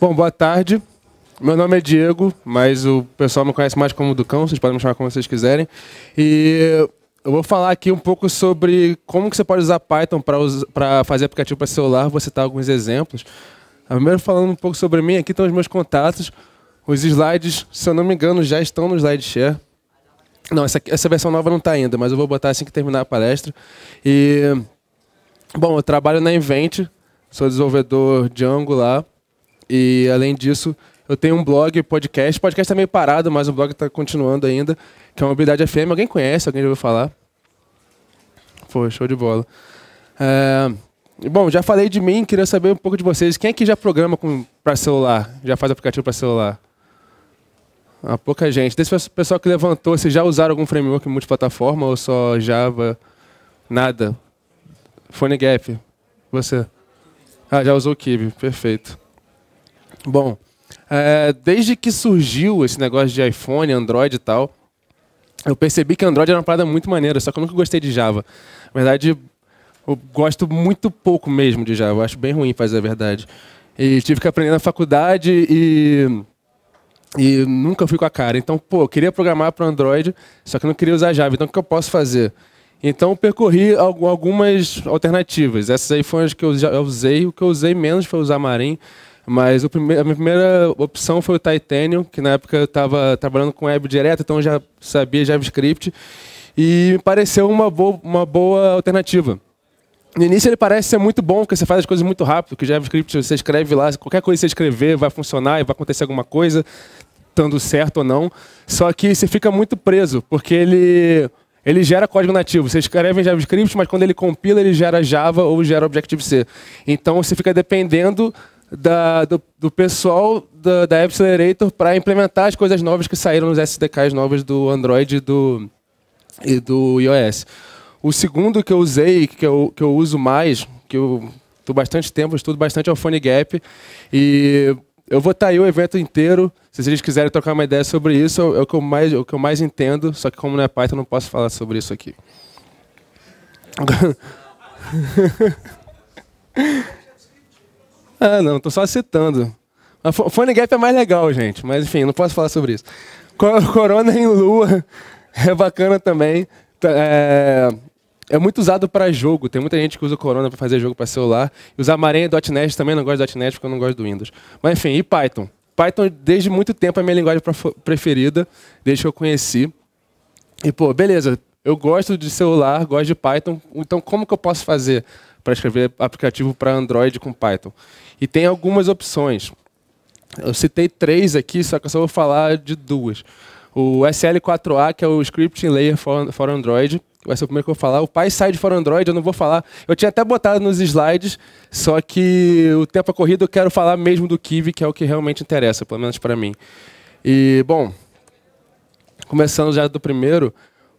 Bom, boa tarde. Meu nome é Diego, mas o pessoal me conhece mais como Ducão, vocês podem me chamar como vocês quiserem. E eu vou falar aqui um pouco sobre como que você pode usar Python para fazer aplicativo para celular, vou citar alguns exemplos. Ah, primeiro falando um pouco sobre mim, aqui estão os meus contatos. Os slides, se eu não me engano, já estão no SlideShare. Não, essa, essa versão nova não está ainda, mas eu vou botar assim que terminar a palestra. E, bom, eu trabalho na Invent, sou desenvolvedor de Angular. E além disso, eu tenho um blog, podcast. O podcast tá meio parado, mas o blog tá continuando ainda, que é uma habilidade FM. Alguém conhece? Alguém já ouviu falar? Pô, show de bola. É... Bom, já falei de mim, queria saber um pouco de vocês. Quem é que já programa para celular? Já faz aplicativo para celular? Ah, pouca gente. Desse pessoal que levantou, vocês já usaram algum framework multiplataforma ou só Java? Nada. Fonegap? você? Ah, já usou o Kib, perfeito. Bom, é, desde que surgiu esse negócio de iPhone, Android e tal, eu percebi que Android era uma parada muito maneira, só que eu nunca gostei de Java. Na verdade, eu gosto muito pouco mesmo de Java, eu acho bem ruim fazer a verdade. E tive que aprender na faculdade e, e nunca fui com a cara. Então, pô, eu queria programar para Android, só que eu não queria usar Java, então o que eu posso fazer? Então, percorri algumas alternativas. Essas aí foram as que eu usei. O que eu usei menos foi usar Marin. Mas prime a minha primeira opção foi o Titanium, que na época eu estava trabalhando com web direto, então eu já sabia JavaScript. E me pareceu uma, bo uma boa alternativa. No início ele parece ser muito bom, porque você faz as coisas muito rápido, que JavaScript você escreve lá, qualquer coisa que você escrever vai funcionar e vai acontecer alguma coisa, estando certo ou não. Só que você fica muito preso, porque ele ele gera código nativo. Você escreve em JavaScript, mas quando ele compila, ele gera Java ou gera Objective-C. Então você fica dependendo da, do, do, pessoal da, da App Accelerator para implementar as coisas novas que saíram nos SDKs novos do Android e do, e do iOS. O segundo que eu usei, que eu, que eu uso mais, que eu estou bastante tempo, estudo bastante é o Phone Gap. E eu vou estar tá aí o evento inteiro. Se vocês quiserem trocar uma ideia sobre isso, é o que eu mais, é o que eu mais entendo. Só que como não é Python, não posso falar sobre isso aqui. Ah, não, tô só citando. A Fone Gap é mais legal, gente, mas enfim, não posso falar sobre isso. Corona em lua é bacana também. É, é muito usado para jogo. Tem muita gente que usa Corona para fazer jogo para celular. E usar Marinha e .NET também não gosto de .NET porque eu não gosto do Windows. Mas enfim, e Python. Python desde muito tempo é minha linguagem preferida, desde que eu conheci. E pô, beleza, eu gosto de celular, gosto de Python, então como que eu posso fazer para escrever aplicativo para Android com Python? E tem algumas opções. Eu citei três aqui, só que eu só vou falar de duas. O SL4A, que é o Scripting Layer for, Android, vai ser o primeiro que eu vou falar. O PySide for Android, eu não vou falar. Eu tinha até botado nos slides, só que o tempo é corrido eu quero falar mesmo do Kiwi, que é o que realmente interessa, pelo menos para mim. E, bom, começando já do primeiro,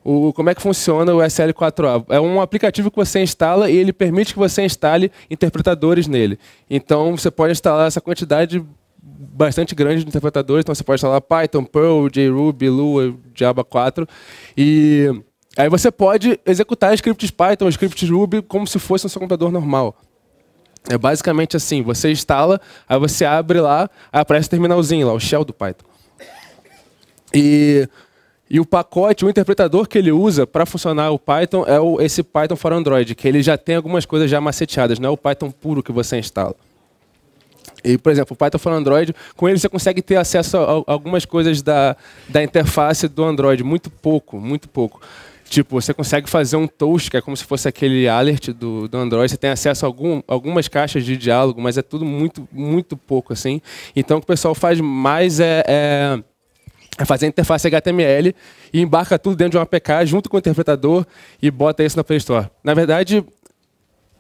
o, como é que funciona o SL4A? É um aplicativo que você instala e ele permite que você instale interpretadores nele. Então você pode instalar essa quantidade bastante grande de interpretadores. Então você pode instalar Python, Perl, JRuby, Lua, Java 4. E aí você pode executar scripts Python, scripts Ruby como se fosse um seu computador normal. É basicamente assim, você instala, aí você abre lá, aí aparece o terminalzinho lá, o shell do Python. E e o pacote, o interpretador que ele usa para funcionar o Python é o, esse Python for Android, que ele já tem algumas coisas já maceteadas, não é o Python puro que você instala. E, por exemplo, o Python for Android, com ele você consegue ter acesso a algumas coisas da, da interface do Android, muito pouco, muito pouco. Tipo, você consegue fazer um toast, que é como se fosse aquele alert do, do Android, você tem acesso a algum, algumas caixas de diálogo, mas é tudo muito, muito pouco, assim. Então, o que o pessoal faz mais é, é é fazer a interface HTML e embarca tudo dentro de um APK junto com o interpretador e bota isso na Play Store. Na verdade,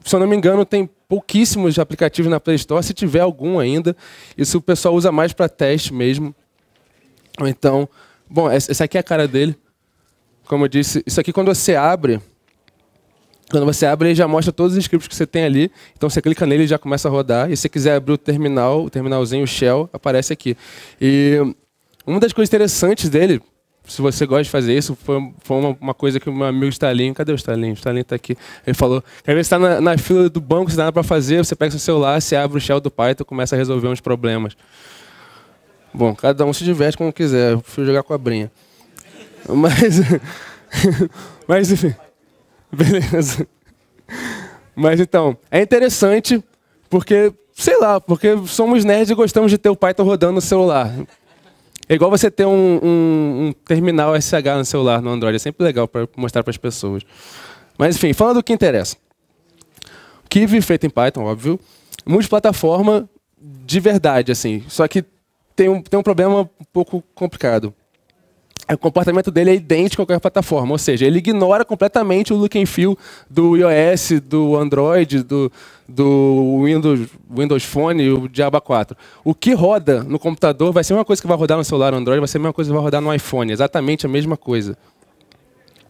se eu não me engano, tem pouquíssimos aplicativos na Play Store, se tiver algum ainda. Isso o pessoal usa mais para teste mesmo. Então, bom, essa aqui é a cara dele. Como eu disse, isso aqui quando você abre, quando você abre, ele já mostra todos os scripts que você tem ali. Então você clica nele e já começa a rodar. E se você quiser abrir o terminal, o terminalzinho, o shell, aparece aqui. E uma das coisas interessantes dele, se você gosta de fazer isso, foi, foi uma, uma, coisa que o meu amigo Stalin, cadê o Stalin? O Stalin está aqui. Ele falou: quer ver, você está na, na, fila do banco, você dá nada para fazer, você pega seu celular, você abre o shell do Python começa a resolver uns problemas. Bom, cada um se diverte como quiser, eu jogar com a Mas. mas enfim. Beleza. Mas então, é interessante, porque, sei lá, porque somos nerds e gostamos de ter o Python rodando no celular. É igual você ter um, um, um terminal SH no celular, no Android. É sempre legal para mostrar para as pessoas. Mas enfim, falando do que interessa. Kiwi feito em Python, óbvio. Multiplataforma de verdade, assim. Só que tem um, tem um problema um pouco complicado o comportamento dele é idêntico a qualquer plataforma, ou seja, ele ignora completamente o look and feel do iOS, do Android, do, do Windows, Windows Phone e o Diaba 4. O que roda no computador vai ser uma coisa que vai rodar no celular Android, vai ser a mesma coisa que vai rodar no iPhone, exatamente a mesma coisa.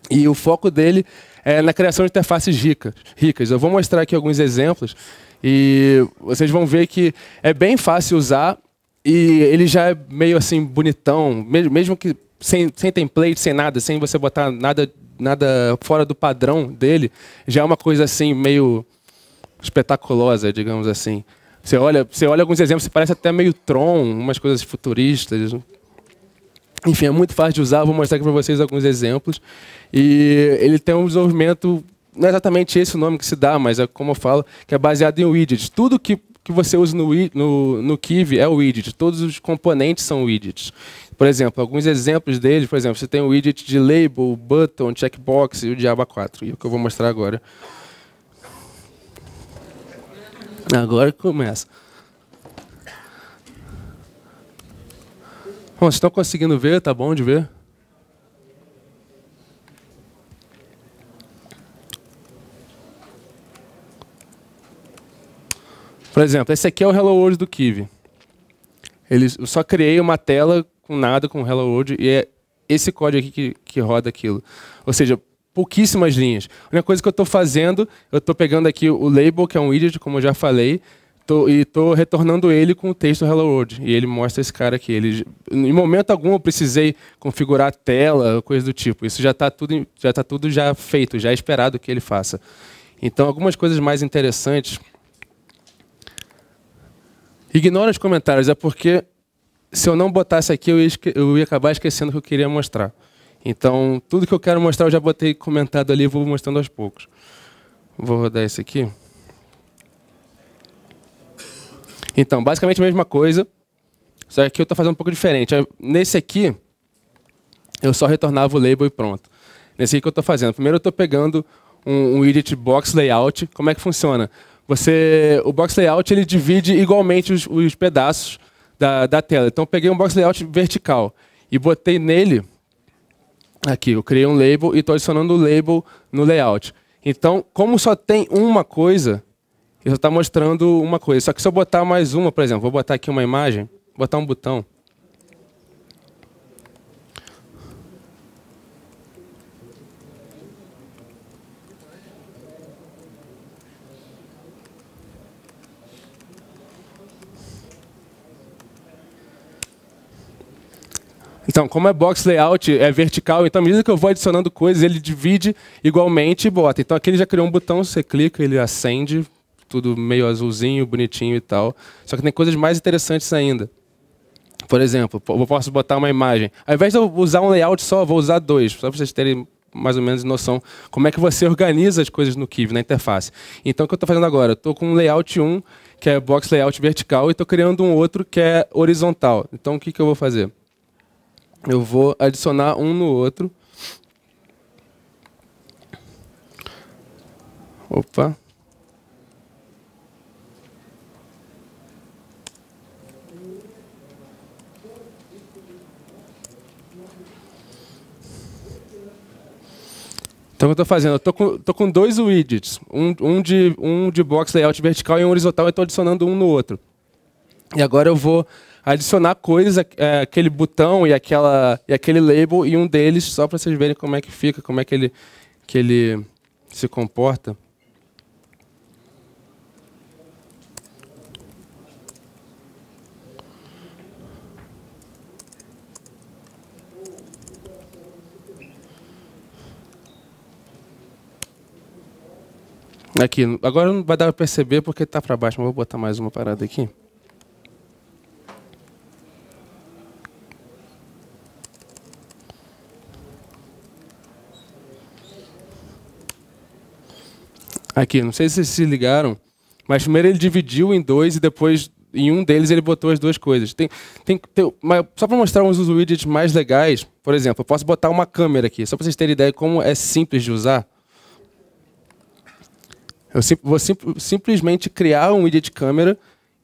E o foco dele é na criação de interfaces ricas. ricas. Eu vou mostrar aqui alguns exemplos e vocês vão ver que é bem fácil usar e ele já é meio assim bonitão, mesmo que sem, sem template, sem nada, sem você botar nada, nada fora do padrão dele, já é uma coisa assim, meio espetaculosa, digamos assim. Você olha, você olha alguns exemplos, parece até meio Tron, umas coisas futuristas. Enfim, é muito fácil de usar, vou mostrar aqui para vocês alguns exemplos. E ele tem um desenvolvimento, não é exatamente esse o nome que se dá, mas é como eu falo, que é baseado em widgets. Tudo que, que você usa no, no, no Kiwi é widget, todos os componentes são widgets. Por exemplo, alguns exemplos dele, por exemplo, você tem o widget de label, button, checkbox e o diaba 4, e é o que eu vou mostrar agora. Agora começa. Bom, vocês estão conseguindo ver? Tá bom de ver? Por exemplo, esse aqui é o Hello World do Kiwi. Ele, eu só criei uma tela com nada com Hello World e é esse código aqui que, que roda aquilo. Ou seja, pouquíssimas linhas. A única coisa que eu estou fazendo, eu estou pegando aqui o label, que é um widget, como eu já falei, tô, e estou retornando ele com o texto Hello World. E ele mostra esse cara aqui. Ele, em momento algum eu precisei configurar a tela, coisa do tipo. Isso já está tudo, já tá tudo já feito, já é esperado que ele faça. Então, algumas coisas mais interessantes. Ignora os comentários, é porque se eu não botasse aqui, eu ia, eu ia acabar esquecendo o que eu queria mostrar. Então, tudo que eu quero mostrar eu já botei comentado ali, vou mostrando aos poucos. Vou rodar esse aqui. Então, basicamente a mesma coisa, só que aqui eu estou fazendo um pouco diferente. Nesse aqui, eu só retornava o label e pronto. Nesse aqui que eu estou fazendo. Primeiro eu estou pegando um, um edit box layout. Como é que funciona? Você, o box layout ele divide igualmente os, os pedaços da, da tela. Então peguei um box layout vertical e botei nele, aqui, eu criei um label e estou adicionando o label no layout. Então, como só tem uma coisa, ele só está mostrando uma coisa. Só que se eu botar mais uma, por exemplo, vou botar aqui uma imagem, botar um botão, Então, como é box layout, é vertical, então à medida que eu vou adicionando coisas, ele divide igualmente e bota. Então aqui ele já criou um botão, você clica, ele acende, tudo meio azulzinho, bonitinho e tal. Só que tem coisas mais interessantes ainda. Por exemplo, eu posso botar uma imagem. Ao invés de eu usar um layout só, vou usar dois, só para vocês terem mais ou menos noção como é que você organiza as coisas no Kiv, na interface. Então, o que eu estou fazendo agora? Estou com um layout 1, que é box layout vertical, e estou criando um outro que é horizontal. Então, o que, que eu vou fazer? Eu vou adicionar um no outro. Opa. Então, o que eu estou fazendo? Eu estou com, tô com dois widgets, um, um, de, um de box layout vertical e um horizontal, e estou adicionando um no outro. E agora eu vou adicionar coisas, é, aquele botão e, aquela, e aquele label e um deles, só para vocês verem como é que fica, como é que ele, que ele se comporta. Aqui, agora não vai dar para perceber porque está para baixo, mas vou botar mais uma parada aqui. Aqui, não sei se vocês se ligaram, mas primeiro ele dividiu em dois e depois em um deles ele botou as duas coisas. Tem, tem, tem só para mostrar uns dos widgets mais legais, por exemplo, eu posso botar uma câmera aqui, só para vocês terem ideia como é simples de usar. Eu sim, vou sim, simplesmente criar um widget câmera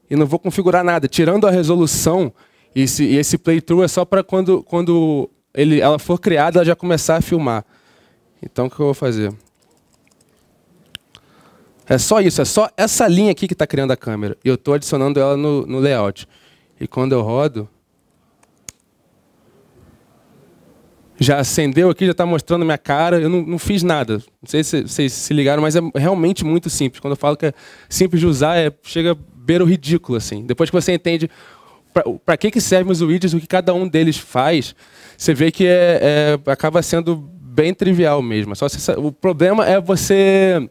e não vou configurar nada, tirando a resolução. E esse, esse playthrough é só para quando, quando ele, ela for criada, ela já começar a filmar. Então, o que eu vou fazer? É só isso, é só essa linha aqui que está criando a câmera. E eu estou adicionando ela no, no layout. E quando eu rodo, já acendeu aqui, já está mostrando minha cara. Eu não, não, fiz nada. Não sei se vocês se ligaram, mas é realmente muito simples. Quando eu falo que é simples de usar, é, chega beira o ridículo. assim. Depois que você entende para que, que servem os widgets, o que cada um deles faz, você vê que é, é acaba sendo bem trivial mesmo. É só se, o problema é você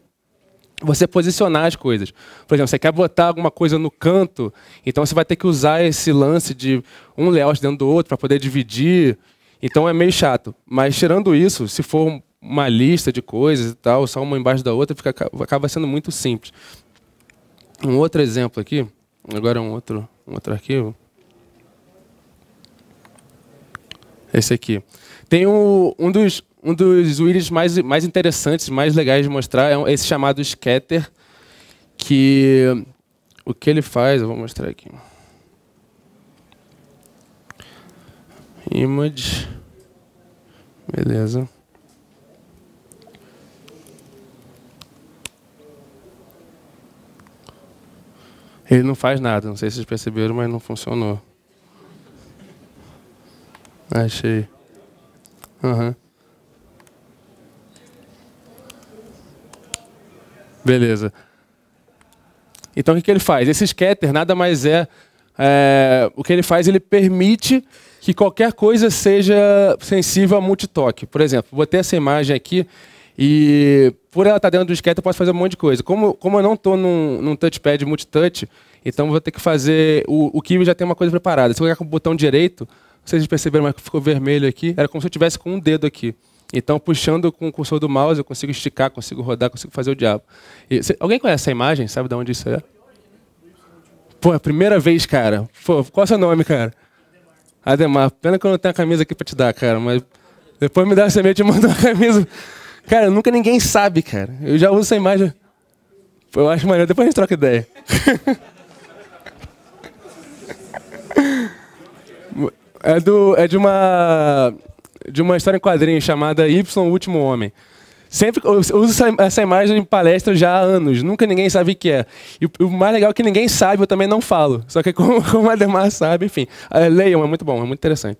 você posicionar as coisas. Por exemplo, você quer botar alguma coisa no canto, então você vai ter que usar esse lance de um layout dentro do outro para poder dividir. Então é meio chato. Mas tirando isso, se for uma lista de coisas e tal, só uma embaixo da outra, fica, acaba sendo muito simples. Um outro exemplo aqui, agora um outro, um outro arquivo. Esse aqui. Tem um, um dos um dos widgets mais, mais interessantes, mais legais de mostrar é esse chamado scatter, que o que ele faz, eu vou mostrar aqui. Image. Beleza. Ele não faz nada, não sei se vocês perceberam, mas não funcionou. Achei. Aham. Uhum. Beleza. Então o que, que ele faz? Esse scatter nada mais é, é, O que ele faz, ele permite que qualquer coisa seja sensível a multitoque. Por exemplo, botei essa imagem aqui e por ela estar tá dentro do scatter eu posso fazer um monte de coisa. Como, como eu não estou num, num touchpad multitouch, então vou ter que fazer. O, o Kiwi já tem uma coisa preparada. Se eu clicar com o botão direito, vocês perceberam que ficou vermelho aqui, era como se eu tivesse com um dedo aqui. Então, puxando com o cursor do mouse, eu consigo esticar, consigo rodar, consigo fazer o diabo. E, cê, alguém conhece essa imagem? Sabe de onde isso é? Pô, é a primeira vez, cara. Pô, qual é o seu nome, cara? Ademar. Pena que eu não tenho a camisa aqui para te dar, cara, mas depois me dá essa e te mando uma camisa. Cara, nunca ninguém sabe, cara. Eu já uso essa imagem. Pô, eu acho maneiro, depois a gente troca ideia. É, do, é de uma de uma história em quadrinho chamada Y, o Último Homem. Sempre eu uso essa, imagem em palestra já há anos, nunca ninguém sabe o que é. E o mais legal é que ninguém sabe, eu também não falo. Só que como, como Ademar sabe, enfim. É, leiam, é muito bom, é muito interessante.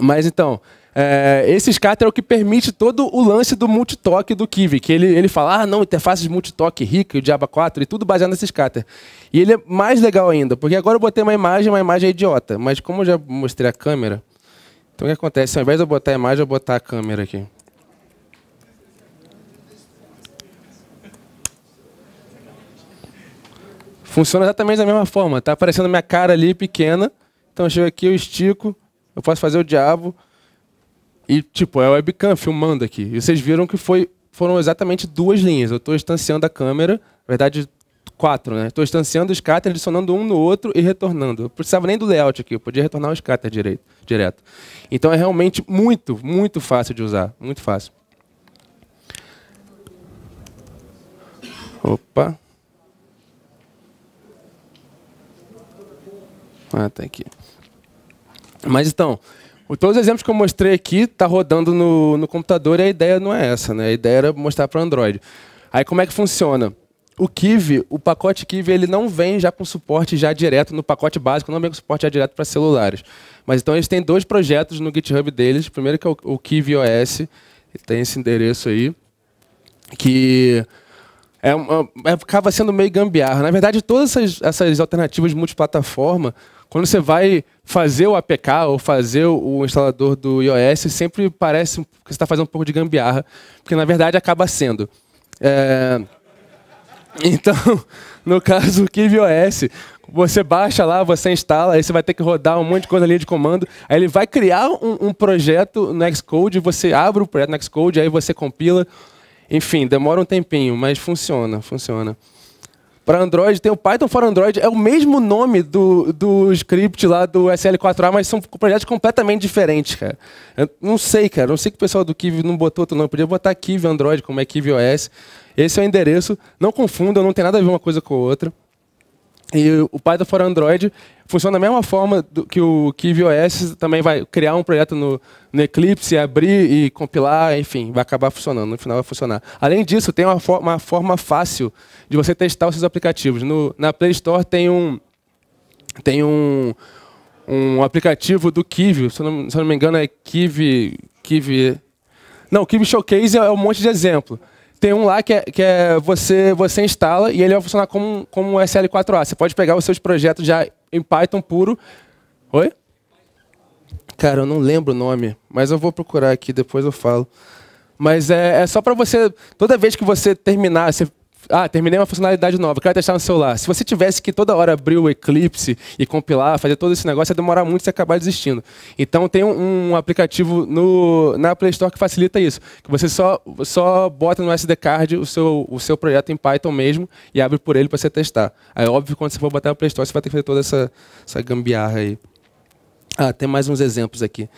Mas então, é, esse scatter é o que permite todo o lance do multitoque do Kiwi, que ele, ele fala, ah, não, interfaces de multitoque rica, o Diaba 4, e tudo baseado nesse scatter. E ele é mais legal ainda, porque agora eu botei uma imagem, uma imagem idiota, mas como eu já mostrei a câmera, então o que acontece? Ao invés de eu botar a imagem, eu vou botar a câmera aqui. Funciona exatamente da mesma forma. Está aparecendo minha cara ali pequena. Então eu chego aqui, eu estico, eu posso fazer o diabo. E, tipo, é a webcam filmando aqui. E vocês viram que foi, foram exatamente duas linhas. Eu estou distanciando a câmera, na verdade, quatro, né? Estou instanciando os scatter, adicionando um no outro e retornando. Eu precisava nem do layout aqui, eu podia retornar o scatter direito, direto. Então é realmente muito, muito fácil de usar. Muito fácil. Opa. Ah, tá aqui. Mas então, todos os exemplos que eu mostrei aqui tá rodando no, no computador e a ideia não é essa, né? A ideia era mostrar para Android. Aí como é que funciona? o Kiwi, o pacote Kiwi, ele não vem já com suporte já direto no pacote básico, não vem com suporte já direto para celulares. Mas então eles têm dois projetos no GitHub deles. Primeiro que é o, o Kiwi OS, ele tem esse endereço aí, que é, é, é, acaba sendo meio gambiarra. Na verdade, todas essas, essas alternativas multiplataforma, quando você vai fazer o APK ou fazer o instalador do iOS, sempre parece que você está fazendo um pouco de gambiarra, porque na verdade acaba sendo. É, então, no caso, o KiwiOS, você baixa lá, você instala, aí você vai ter que rodar um monte de coisa ali de comando. Aí ele vai criar um, um projeto no Xcode, você abre o projeto no Xcode, aí você compila. Enfim, demora um tempinho, mas funciona, funciona. Para Android, tem o Python for Android, é o mesmo nome do, do script lá do SL4A, mas são projetos completamente diferentes, cara. Eu não sei, cara, não sei que o pessoal do Kiwi não botou outro nome, podia botar Kiwi Android, como é Kiwi OS, esse é o endereço. Não confunda, não tem nada a ver uma coisa com a outra. E o Python for Android funciona da mesma forma que o KiwiOS também vai criar um projeto no, no, Eclipse, abrir e compilar, enfim, vai acabar funcionando, no final vai funcionar. Além disso, tem uma, for uma forma fácil de você testar os seus aplicativos. No, na Play Store tem um, tem um, um aplicativo do Kiwi, se eu não, se eu não me engano é Kiwi, Kiwi... Não, o Kiwi Showcase é um monte de exemplo. Tem um lá que é, que é você, você instala e ele vai funcionar como, como um SL4A. Você pode pegar os seus projetos já em Python puro. Oi? Cara, eu não lembro o nome, mas eu vou procurar aqui, depois eu falo. Mas é, é só para você, toda vez que você terminar, você ah, terminei uma funcionalidade nova, quero testar no celular. Se você tivesse que toda hora abrir o Eclipse e compilar, fazer todo esse negócio, ia demorar muito e acabar desistindo. Então tem um, um aplicativo no, na Play Store que facilita isso. Que você só, só bota no SD card o seu, o seu projeto em Python mesmo e abre por ele para você testar. Aí óbvio quando você for botar na Play Store, você vai ter que fazer toda essa, essa gambiarra aí. Ah, tem mais uns exemplos aqui.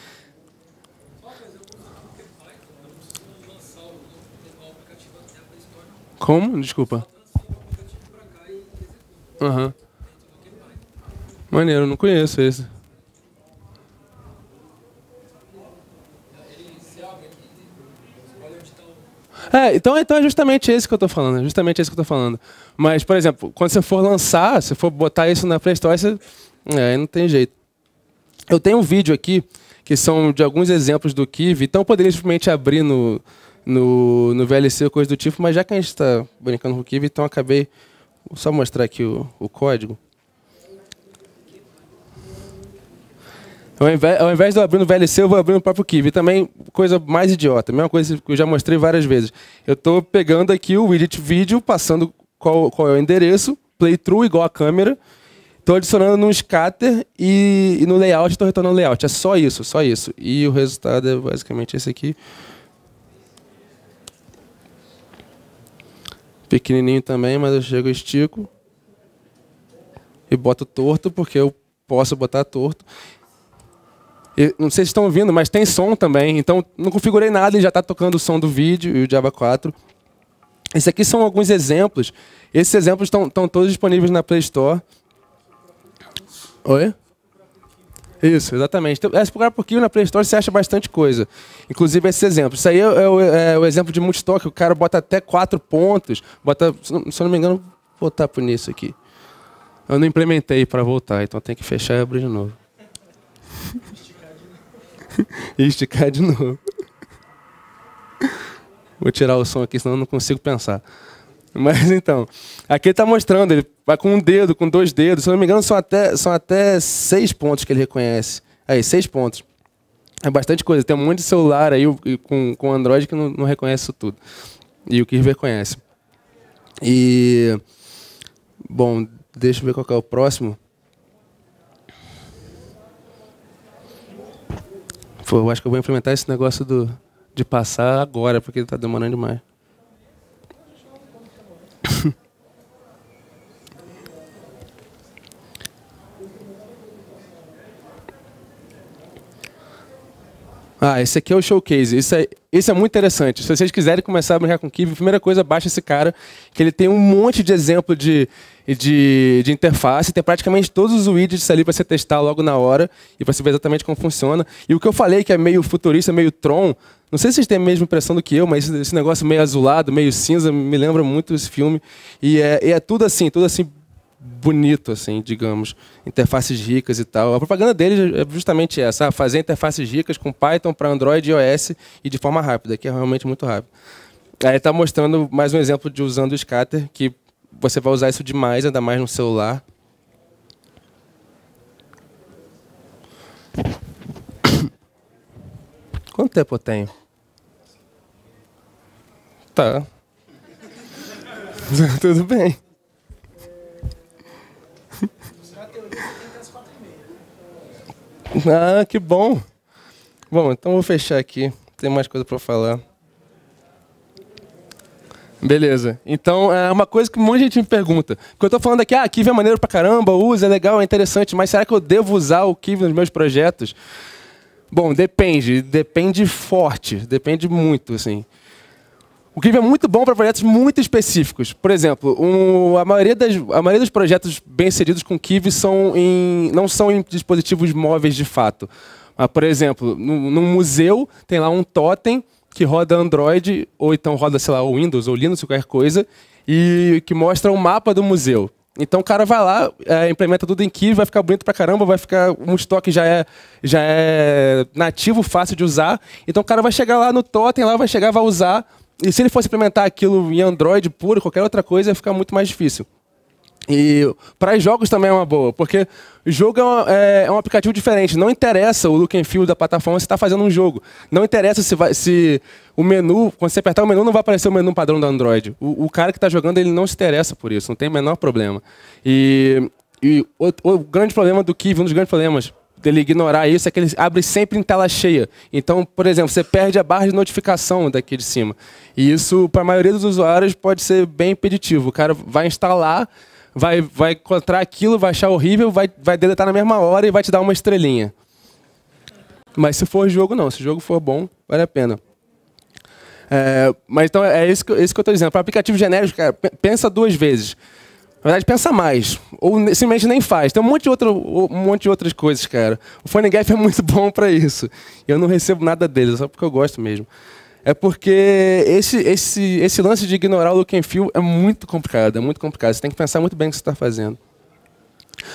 Como? Desculpa. Aham. Uhum. Maneiro, não conheço esse. É, então, então é justamente esse que eu estou falando, é justamente esse que eu tô falando. Mas, por exemplo, quando você for lançar, se for botar isso na Play Store, você... é, aí não tem jeito. Eu tenho um vídeo aqui, que são de alguns exemplos do Kiwi, então eu poderia simplesmente abrir no, no, no VLC ou coisa do tipo, mas já que a gente está brincando com o Kiv, então acabei. Vou só mostrar aqui o, o código. Ao invés, ao invés de eu abrir no VLC, eu vou abrir no próprio E Também, coisa mais idiota, mesma coisa que eu já mostrei várias vezes. Eu estou pegando aqui o widget vídeo, passando qual, qual é o endereço, playthrough igual a câmera, estou adicionando no scatter e, e no layout estou retornando layout. É só isso, só isso. E o resultado é basicamente esse aqui. pequenininho também, mas eu chego, estico e boto torto, porque eu posso botar torto. E, não sei se estão ouvindo, mas tem som também. Então, não configurei nada e já está tocando o som do vídeo e o Java 4. Esses aqui são alguns exemplos. Esses exemplos estão todos disponíveis na Play Store. Oi? Isso, exatamente. Então, esse é, um porque na Play Store você acha bastante coisa. Inclusive esse exemplo. Isso aí é, é o, é o exemplo de multistock. O cara bota até quatro pontos. Bota, se eu não me engano, vou botar por nisso aqui. Eu não implementei para voltar, então tem que fechar e abrir de novo. novo. esticar de novo. Vou tirar o som aqui, senão eu não consigo pensar. Mas então, aqui ele está mostrando, ele vai com um dedo, com dois dedos, se não me engano, são até, são até seis pontos que ele reconhece. Aí, seis pontos. É bastante coisa. Tem um monte de celular aí com, com Android que não, não reconhece isso tudo. E o que reconhece. E. Bom, deixa eu ver qual é o próximo. Pô, eu acho que eu vou implementar esse negócio do, de passar agora, porque está demorando demais. Ah, esse aqui é o showcase. Isso é, esse é muito interessante. Se vocês quiserem começar a brincar com o primeira coisa, baixa esse cara, que ele tem um monte de exemplo de, de, de interface, tem praticamente todos os widgets ali para você testar logo na hora e para você ver exatamente como funciona. E o que eu falei que é meio futurista, meio Tron, não sei se vocês têm a mesma impressão do que eu, mas esse negócio meio azulado, meio cinza, me lembra muito esse filme. E é, e é tudo assim, tudo assim bonito, assim, digamos. Interfaces ricas e tal. A propaganda deles é justamente essa, ah, fazer interfaces ricas com Python para Android e iOS e de forma rápida, que é realmente muito rápido. Aí está mostrando mais um exemplo de usando o scatter, que você vai usar isso demais, ainda mais no celular. Quanto tempo eu tenho? Tá. Tudo bem. Ah, que bom. Bom, então vou fechar aqui. Tem mais coisa para falar. Beleza. Então, é uma coisa que um monte de gente me pergunta. Porque eu estou falando aqui, ah, Kiv é maneiro pra caramba, usa, é legal, é interessante, mas será que eu devo usar o Kiv nos meus projetos? Bom, depende, depende forte, depende muito, assim. O Clive é muito bom para projetos muito específicos. Por exemplo, um, a, maioria das, a maioria dos projetos bem-sucedidos com Kiwi são em, não são em dispositivos móveis de fato. Mas, por exemplo, num, num museu tem lá um totem que roda Android, ou então roda, sei lá, Windows ou Linux, qualquer coisa, e que mostra o um mapa do museu. Então o cara vai lá, é, implementa tudo em Key, vai ficar bonito pra caramba, vai ficar. Um estoque já é, já é nativo, fácil de usar. Então o cara vai chegar lá no totem, lá vai chegar, vai usar. E se ele fosse implementar aquilo em Android puro, qualquer outra coisa, ia ficar muito mais difícil. E para jogos também é uma boa, porque jogo é, uma, é, é, um aplicativo diferente. Não interessa o look and feel da plataforma se está fazendo um jogo. Não interessa se, vai, se o menu, quando você apertar o menu, não vai aparecer o menu padrão do Android. O, o cara que está jogando, ele não se interessa por isso, não tem o menor problema. E, e o, o, grande problema do Kiv, um dos grandes problemas dele ignorar isso, é que ele abre sempre em tela cheia. Então, por exemplo, você perde a barra de notificação daqui de cima. E isso, para a maioria dos usuários, pode ser bem impeditivo. O cara vai instalar vai, vai encontrar aquilo, vai achar horrível, vai, vai deletar na mesma hora e vai te dar uma estrelinha. Mas se for jogo, não. Se o jogo for bom, vale a pena. É, mas então é isso que, isso que eu estou dizendo. Para aplicativo genérico, cara, pensa duas vezes. Na verdade, pensa mais. Ou simplesmente nem faz. Tem um monte de, outro, um monte de outras coisas, cara. O PhoneGap é muito bom para isso. Eu não recebo nada deles, só porque eu gosto mesmo é porque esse, esse, esse lance de ignorar o look and feel é muito complicado, é muito complicado. Você tem que pensar muito bem o que você está fazendo.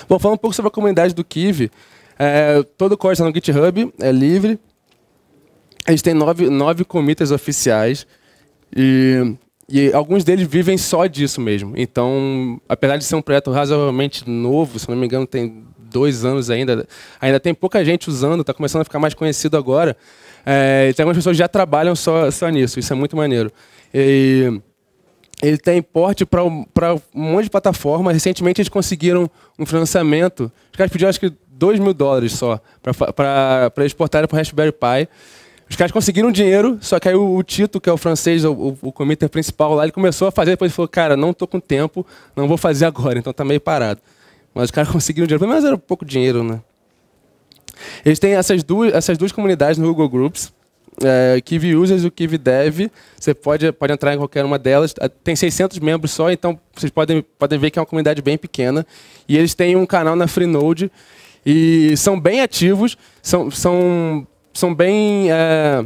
Bom, falando um pouco sobre a comunidade do Kiwi, é, todo o código está no GitHub, é livre. A gente tem nove, nove comitês oficiais e, e alguns deles vivem só disso mesmo. Então, apesar de ser um projeto razoavelmente novo, se não me engano tem dois anos ainda, ainda tem pouca gente usando, está começando a ficar mais conhecido agora. É, tem algumas pessoas que já trabalham só, só nisso, isso é muito maneiro. E, ele tem porte para um monte de plataforma. Recentemente eles conseguiram um financiamento. Os caras pediram acho que 2 mil dólares só para exportar para o Raspberry Pi. Os caras conseguiram dinheiro, só que aí o, o Tito, que é o francês, o, o, o principal lá, ele começou a fazer, depois ele falou, cara, não estou com tempo, não vou fazer agora, então tá meio parado. Mas os caras conseguiram dinheiro, mas era pouco dinheiro, né? Eles têm essas duas, essas duas comunidades no Google Groups. É, Kiwi Users e o Kiwi Dev. Você pode, pode entrar em qualquer uma delas. Ah, tem 600 membros só, então vocês podem, podem ver que é uma comunidade bem pequena. E eles têm um canal na Freenode e são bem ativos, são, são, são bem... É,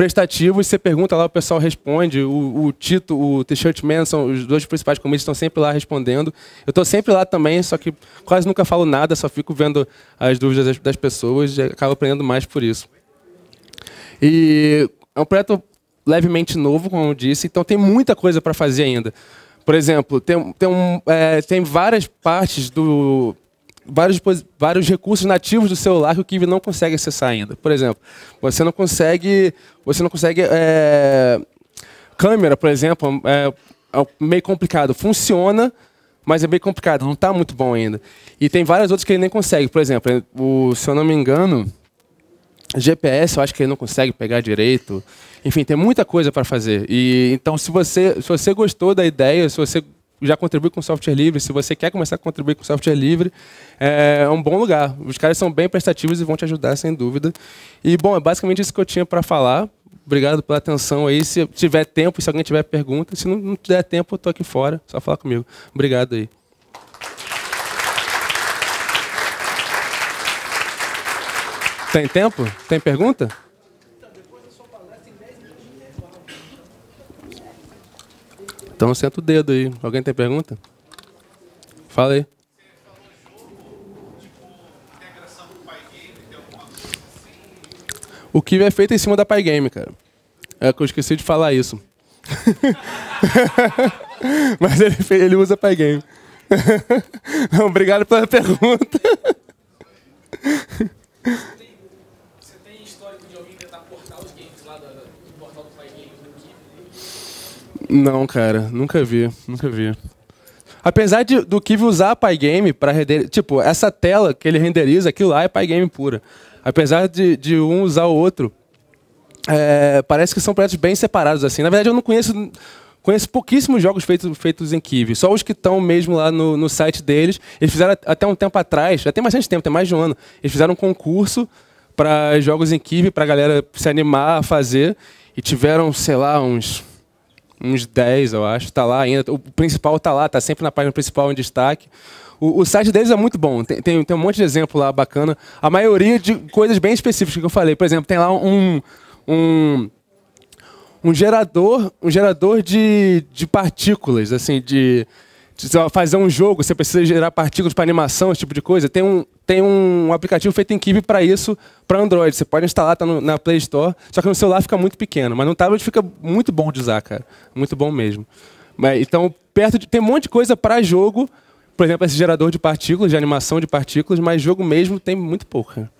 prestativos, você pergunta lá, o pessoal responde. O, o Tito, o T-Shirt Man, são os dois principais comitês estão sempre lá respondendo. Eu estou sempre lá também, só que quase nunca falo nada, só fico vendo as dúvidas das, das pessoas e acabo aprendendo mais por isso. E é um projeto levemente novo, como eu disse, então tem muita coisa para fazer ainda. Por exemplo, tem, tem, um, é, tem várias partes do, vários, vários recursos nativos do celular que o Kiwi não consegue acessar ainda. Por exemplo, você não consegue, você não consegue é, câmera, por exemplo, é, é, meio complicado. Funciona, mas é meio complicado. Não está muito bom ainda. E tem várias outras que ele nem consegue. Por exemplo, o, se eu não me engano, GPS, eu acho que ele não consegue pegar direito. Enfim, tem muita coisa para fazer. E então, se você, se você gostou da ideia, se você já contribui com software livre, se você quer começar a contribuir com software livre, é, é um bom lugar. Os caras são bem prestativos e vão te ajudar, sem dúvida. E, bom, é basicamente isso que eu tinha para falar. Obrigado pela atenção aí. Se tiver tempo, se alguém tiver pergunta, se não, não tiver tempo, eu tô aqui fora, só falar comigo. Obrigado aí. Tem tempo? Tem pergunta? Então senta o dedo aí. Alguém tem pergunta? Fala aí. O que é feito em cima da Pai Game, cara. É que eu esqueci de falar isso. Mas ele, ele usa Pai Game. Obrigado pela pergunta. Não, cara, nunca vi, nunca vi. Apesar de, do Kiwi usar a Pygame para render Tipo, essa tela que ele renderiza, aquilo lá é Pygame pura. Apesar de, de um usar o outro, é, parece que são projetos bem separados. assim. Na verdade, eu não conheço. Conheço pouquíssimos jogos feitos, feitos em Kiv, só os que estão mesmo lá no, no site deles. Eles fizeram até um tempo atrás, já tem bastante tempo, tem mais de um ano. Eles fizeram um concurso para jogos em Kiv, para a galera se animar a fazer. E tiveram, sei lá, uns uns 10, eu acho, está lá ainda. O principal está lá, está sempre na página principal em destaque. O, o site deles é muito bom, tem, tem, tem, um monte de exemplo lá bacana. A maioria de coisas bem específicas que eu falei. Por exemplo, tem lá um, um, um gerador, um gerador de, de partículas, assim, de, fazer um jogo, você precisa gerar partículas para animação, esse tipo de coisa. Tem um, tem um aplicativo feito em Kibe para isso, para Android. Você pode instalar, tá no, na Play Store, só que no celular fica muito pequeno, mas no tablet fica muito bom de usar, cara. Muito bom mesmo. Mas, então, perto de, tem um monte de coisa para jogo, por exemplo, esse gerador de partículas, de animação de partículas, mas jogo mesmo tem muito pouco. Cara.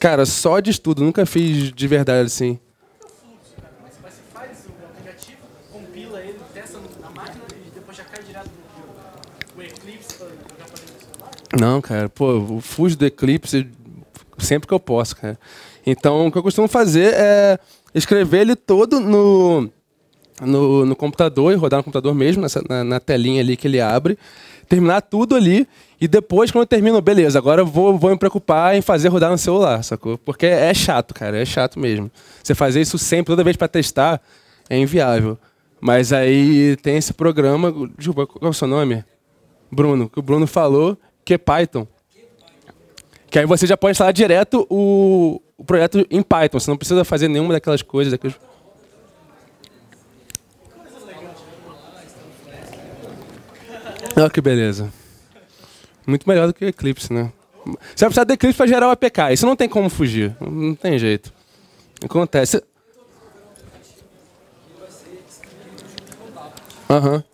Cara, só de estudo, nunca fiz de verdade assim. Não, cara, pô, eu fujo do eclipse sempre que eu posso, cara. Então, o que eu costumo fazer é escrever ele todo no, no, no computador e rodar no computador mesmo, nessa, na, na, telinha ali que ele abre, terminar tudo ali e depois, quando eu termino, beleza, agora eu vou, vou me preocupar em fazer rodar no celular, sacou? Porque é chato, cara, é chato mesmo. Você fazer isso sempre, toda vez para testar, é inviável. Mas aí tem esse programa, desculpa, qual é o seu nome? Bruno, que o Bruno falou, que Python. Que aí você já pode instalar direto o, o projeto em Python. Você não precisa fazer nenhuma daquelas coisas. Daqueles... Olha que beleza. Muito melhor do que o Eclipse, né? Você vai precisar do Eclipse para gerar o APK. Isso não tem como fugir. Não tem jeito. Acontece. Aham. Uhum.